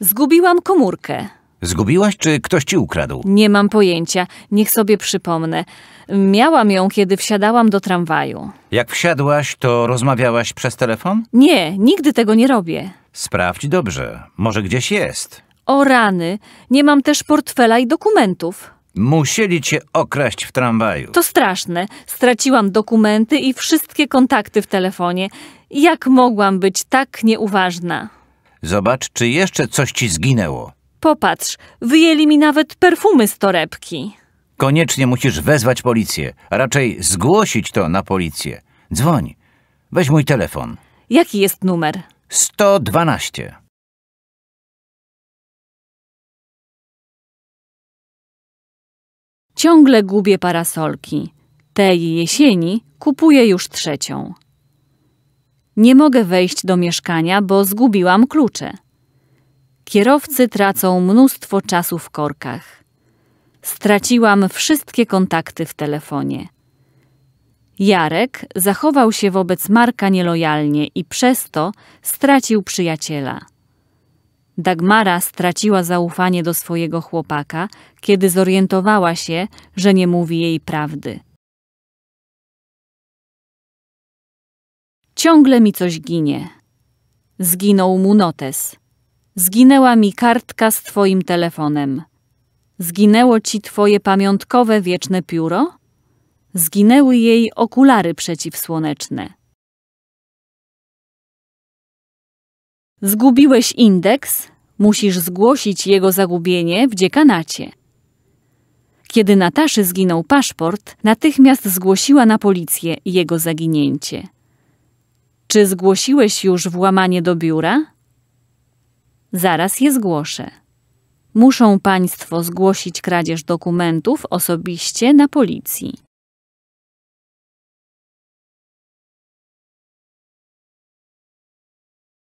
Zgubiłam komórkę. Zgubiłaś, czy ktoś ci ukradł? Nie mam pojęcia. Niech sobie przypomnę. Miałam ją, kiedy wsiadałam do tramwaju. Jak wsiadłaś, to rozmawiałaś przez telefon? Nie, nigdy tego nie robię. Sprawdź dobrze. Może gdzieś jest. O rany. Nie mam też portfela i dokumentów. Musieli cię okraść w tramwaju. To straszne. Straciłam dokumenty i wszystkie kontakty w telefonie. Jak mogłam być tak nieuważna? Zobacz, czy jeszcze coś ci zginęło. Popatrz, wyjęli mi nawet perfumy z torebki. Koniecznie musisz wezwać policję, a raczej zgłosić to na policję. Dzwoń. Weź mój telefon. Jaki jest numer? 112. Ciągle gubię parasolki. Tej jesieni kupuję już trzecią. Nie mogę wejść do mieszkania, bo zgubiłam klucze. Kierowcy tracą mnóstwo czasu w korkach. Straciłam wszystkie kontakty w telefonie. Jarek zachował się wobec Marka nielojalnie i przez to stracił przyjaciela. Dagmara straciła zaufanie do swojego chłopaka, kiedy zorientowała się, że nie mówi jej prawdy. Ciągle mi coś ginie. Zginął mu notes. Zginęła mi kartka z twoim telefonem. Zginęło ci twoje pamiątkowe wieczne pióro? Zginęły jej okulary przeciwsłoneczne. Zgubiłeś indeks? Musisz zgłosić jego zagubienie w dziekanacie. Kiedy Nataszy zginął paszport, natychmiast zgłosiła na policję jego zaginięcie. Czy zgłosiłeś już włamanie do biura? Zaraz je zgłoszę. Muszą Państwo zgłosić kradzież dokumentów osobiście na policji.